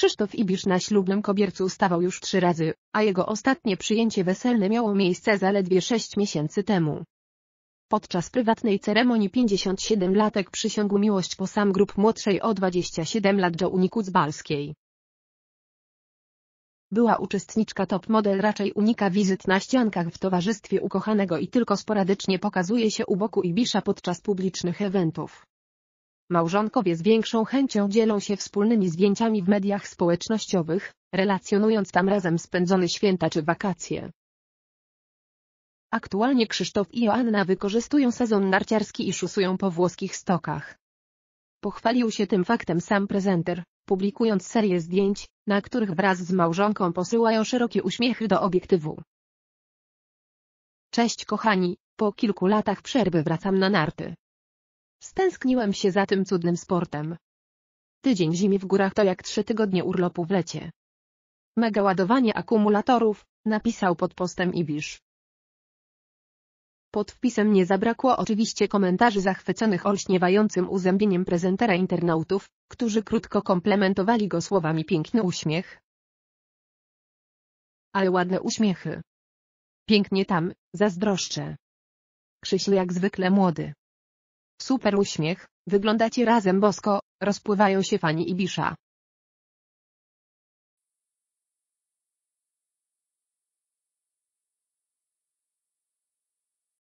Krzysztof Ibisz na ślubnym kobiercu stawał już trzy razy, a jego ostatnie przyjęcie weselne miało miejsce zaledwie sześć miesięcy temu. Podczas prywatnej ceremonii 57-latek przysiągł miłość po sam grup młodszej o 27 lat Jouni Kucbalskiej. Była uczestniczka top model raczej unika wizyt na ściankach w towarzystwie ukochanego i tylko sporadycznie pokazuje się u boku Ibisza podczas publicznych eventów. Małżonkowie z większą chęcią dzielą się wspólnymi zdjęciami w mediach społecznościowych, relacjonując tam razem spędzone święta czy wakacje. Aktualnie Krzysztof i Joanna wykorzystują sezon narciarski i szusują po włoskich stokach. Pochwalił się tym faktem sam prezenter, publikując serię zdjęć, na których wraz z małżonką posyłają szerokie uśmiechy do obiektywu. Cześć kochani, po kilku latach przerwy wracam na narty. Stęskniłem się za tym cudnym sportem. Tydzień zimy w górach to jak trzy tygodnie urlopu w lecie. Mega ładowanie akumulatorów, napisał pod postem Ibisz. Pod wpisem nie zabrakło oczywiście komentarzy zachwyconych olśniewającym uzębieniem prezentera internautów, którzy krótko komplementowali go słowami piękny uśmiech. Ale ładne uśmiechy. Pięknie tam, zazdroszczę. Krzysiu jak zwykle młody. Super uśmiech, wyglądacie razem bosko, rozpływają się Fani i Bisza.